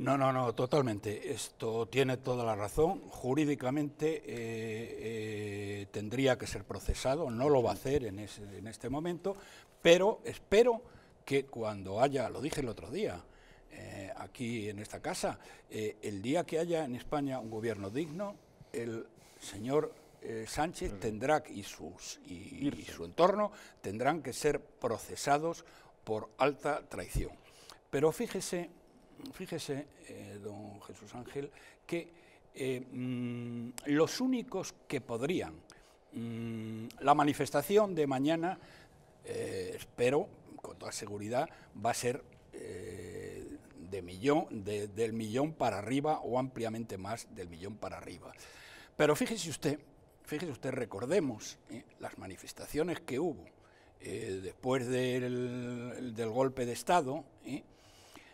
No, no, no, totalmente. Esto tiene toda la razón. Jurídicamente eh, eh, tendría que ser procesado, no lo va a hacer en, este momento, pero espero que cuando haya, lo dije el otro día, eh, aquí en esta casa, el día que haya en España un gobierno digno, el señor Sánchez tendrá y, y, su entorno tendrán que ser procesados por alta traición. Pero fíjese fíjese, eh, don Jesús Ángel, que eh, mm, los únicos que podrían, mm, la manifestación de mañana, eh, espero, con toda seguridad, va a ser de millón, del millón para arriba o ampliamente más del millón para arriba. Pero fíjese usted, fíjese usted, recordemos las manifestaciones que hubo después del, golpe de Estado,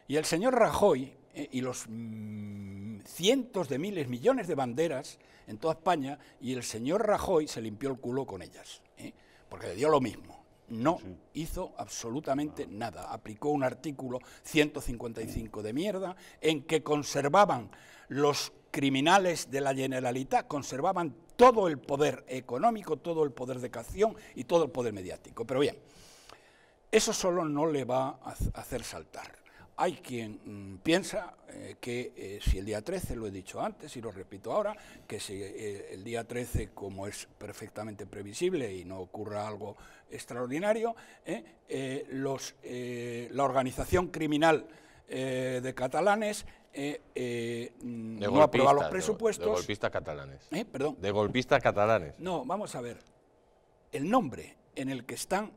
y el señor Rajoy eh, y los mm, cientos de miles, millones de banderas en toda España, y el señor Rajoy se limpió el culo con ellas, ¿eh? porque le dio lo mismo. No hizo absolutamente ah. nada. Aplicó un artículo 155 de mierda en que conservaban los criminales de la Generalitat, conservaban todo el poder económico, todo el poder de canción y todo el poder mediático. Pero bien, eso solo no le va a hacer saltar. Hay quien mm, piensa eh, que eh, si el día 13, lo he dicho antes y lo repito ahora, que si eh, el día 13, como es perfectamente previsible y no ocurra algo extraordinario, los, la organización criminal de catalanes mm, no aprueba los presupuestos. De, golpistas catalanes. ¿Eh? Perdón. De golpistas catalanes. No, vamos a ver. El nombre en el que están,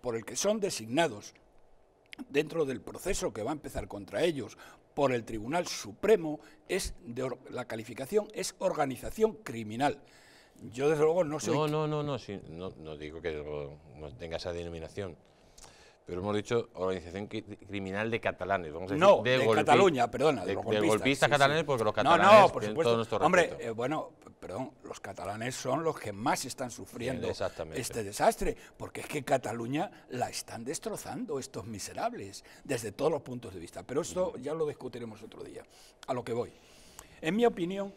por el que son designados dentro del proceso que va a empezar contra ellos por el Tribunal Supremo es de la calificación es organización criminal. Yo desde luego no sé. No, no, no, no, no, no digo que no tenga esa denominación pero hemos dicho organización criminal de catalanes. Vamos a decir, no, de, Cataluña, perdona. De, golpistas, catalanes, porque los catalanes. No, no, por supuesto. Hombre, eh, bueno, perdón, los catalanes son los que más están sufriendo este desastre, porque es que Cataluña la están destrozando estos miserables, desde todos los puntos de vista. Pero esto ya lo discutiremos otro día. A lo que voy. En mi opinión,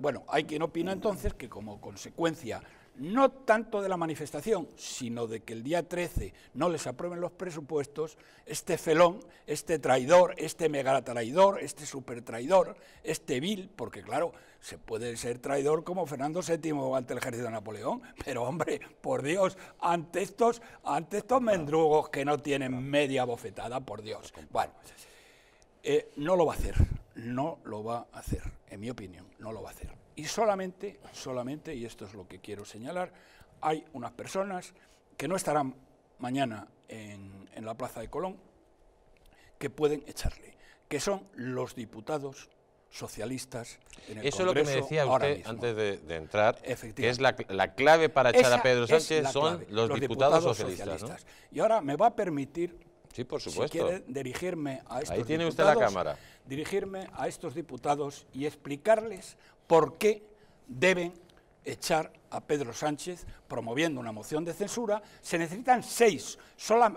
bueno, hay quien opina entonces que como consecuencia no tanto de la manifestación, sino de que el día 13 no les aprueben los presupuestos, este felón, este traidor, este megatraidor, este supertraidor, este vil, porque claro, se puede ser traidor como Fernando VII ante el ejército de Napoleón, pero hombre, por Dios, ante estos, ante estos mendrugos que no tienen media bofetada, por Dios. Pues bueno, eh, no lo va a hacer, no lo va a hacer, en mi opinión, no lo va a hacer. Y solamente, solamente, y esto es lo que quiero señalar, hay unas personas que no estarán mañana en, la Plaza de Colón que pueden echarle, que son los diputados socialistas en el Eso es lo que me decía usted antes de, entrar, que es la, clave para echar a Pedro Sánchez, son los, diputados, socialistas. Y ahora me va a permitir Sí, por supuesto. Si dirigirme a estos Ahí tiene diputados, usted la cámara. Dirigirme a estos diputados y explicarles por qué deben echar a Pedro Sánchez promoviendo una moción de censura, se necesitan seis,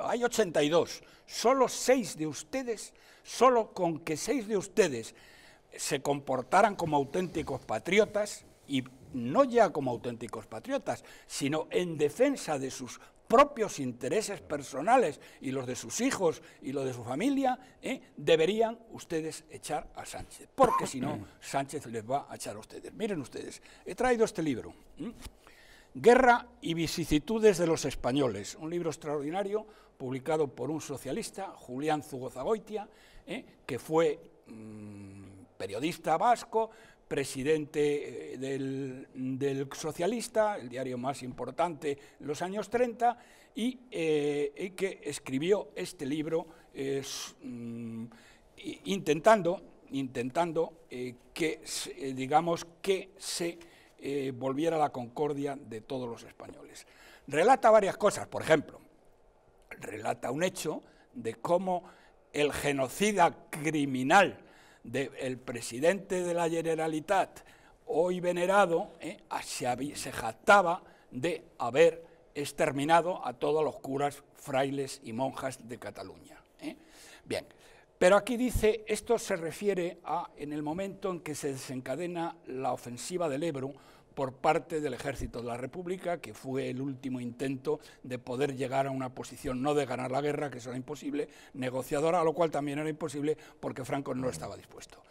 hay 82, solo seis de ustedes, solo con que seis de ustedes se comportaran como auténticos patriotas y no ya como auténticos patriotas, sino en defensa de sus propios intereses personales y los de sus hijos y los de su familia, ¿eh? deberían ustedes echar a Sánchez, porque si no, Sánchez les va a echar a ustedes. Miren ustedes, he traído este libro, ¿eh? Guerra y vicisitudes de los españoles, un libro extraordinario publicado por un socialista, Julián Zugo Zagoitia, ¿eh? que fue mm, periodista vasco, presidente eh, del, Socialista, el diario más importante en los años 30, eh, y, que escribió este libro eh, mm, intentando, intentando que, digamos, que se volviera la concordia de todos los españoles. Relata varias cosas, por ejemplo, relata un hecho de cómo el genocida criminal del presidente de la Generalitat, hoy venerado, eh, ah, se, jactaba de haber exterminado a todos los curas, frailes y monjas de Cataluña. Eh. Bien, pero aquí dice, esto se refiere a en el momento en que se desencadena la ofensiva del Ebro, por parte del ejército de la República, que fue el último intento de poder llegar a una posición no de ganar la guerra, que eso era imposible, negociadora, a lo cual también era imposible porque Franco no estaba dispuesto.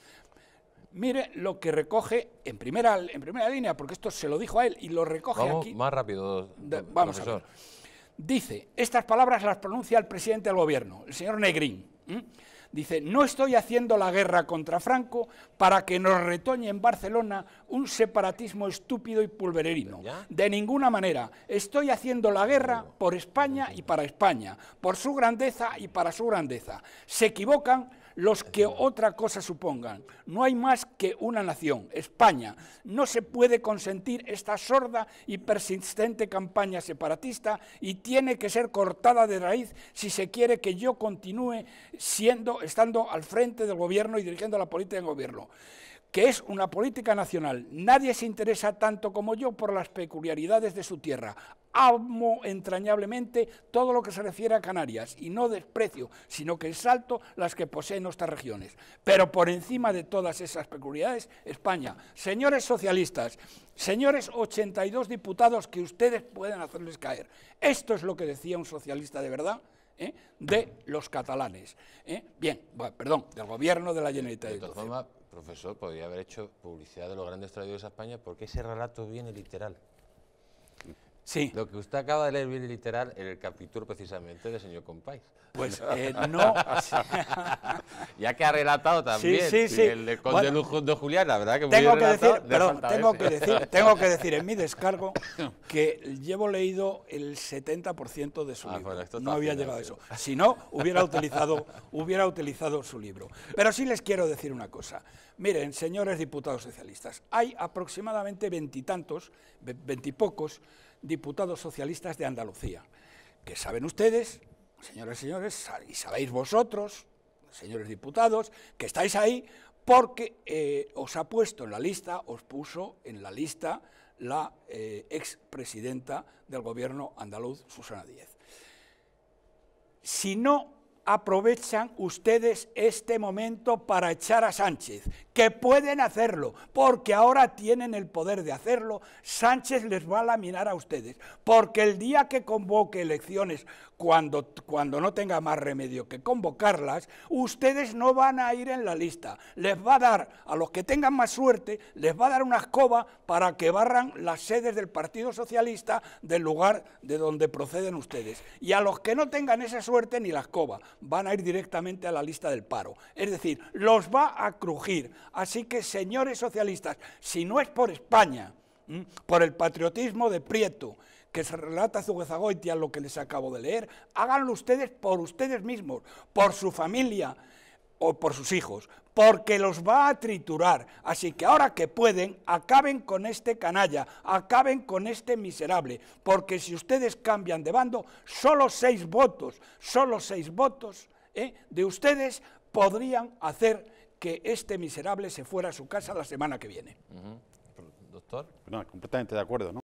Mire lo que recoge en primera, en primera línea, porque esto se lo dijo a él y lo recoge vamos Más rápido, vamos profesor. Dice, estas palabras las pronuncia el presidente del gobierno, el señor Negrín. Dice, no estoy haciendo la guerra contra Franco para que nos retoñe en Barcelona un separatismo estúpido y pulvererino. De ninguna manera. Estoy haciendo la guerra por España y para España, por su grandeza y para su grandeza. Se equivocan los que otra cosa supongan. No hay más que una nación, España. No se puede consentir esta sorda y persistente campaña separatista y tiene que ser cortada de raíz si se quiere que yo continúe siendo, estando al frente del gobierno y dirigiendo la política del gobierno que es una política nacional. Nadie se interesa tanto como yo por las peculiaridades de su tierra. Amo entrañablemente todo lo que se refiere a Canarias y no desprecio, sino que exalto las que poseen nuestras regiones. Pero por encima de todas esas peculiaridades, España. Señores socialistas, señores 82 diputados que ustedes pueden hacerles caer. Esto es lo que decía un socialista de verdad. ¿eh? de los catalanes. ¿eh? Bien, perdón, del gobierno de la Generalitat de, profesor podría haber hecho publicidad de los grandes traidores de España porque ese relato viene literal. Lo que usted acaba de leer bien literal en el capítulo precisamente del señor Compay. Pues eh, no. ya que ha relatado también el de Conde de Julián, la verdad que muy tengo que decir, tengo que decir, tengo que decir en mi descargo que llevo leído el 70% de su ah, libro. no había llegado a eso. Si no, hubiera utilizado, hubiera utilizado su libro. Pero sí les quiero decir una cosa. Miren, señores diputados socialistas, hay aproximadamente veintitantos, veintipocos diputados socialistas de Andalucía, que saben ustedes, señores y señores, y sabéis vosotros, señores diputados, que estáis ahí porque eh, os ha puesto en la lista, os puso en la lista la eh, expresidenta del gobierno andaluz, Susana Díez. Si no aprovechan ustedes este momento para echar a Sánchez, que pueden hacerlo, porque ahora tienen el poder de hacerlo, Sánchez les va a laminar a ustedes, porque el día que convoque elecciones, cuando, cuando no tenga más remedio que convocarlas, ustedes no van a ir en la lista. Les va a dar, a los que tengan más suerte, les va a dar una escoba para que barran las sedes del Partido Socialista del lugar de donde proceden ustedes. Y a los que no tengan esa suerte ni la escoba, van a ir directamente a la lista del paro. Es decir, los va a crujir Así que, señores socialistas, si no es por España, por el patriotismo de Prieto, que se relata a lo que les acabo de leer, háganlo ustedes por ustedes mismos, por su familia o por sus hijos, porque los va a triturar. Así que ahora que pueden, acaben con este canalla, acaben con este miserable, porque si ustedes cambian de bando, solo seis votos, solo seis votos ¿eh? de ustedes podrían hacer que este miserable se fuera a su casa la semana que viene. Doctor. Pues no, completamente de acuerdo, ¿no?